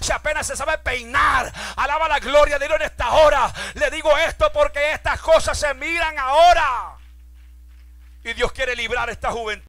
si apenas se sabe peinar. Alaba la gloria de Dios en esta hora. Le digo esto porque estas cosas se miran ahora. Y Dios quiere librar esta juventud.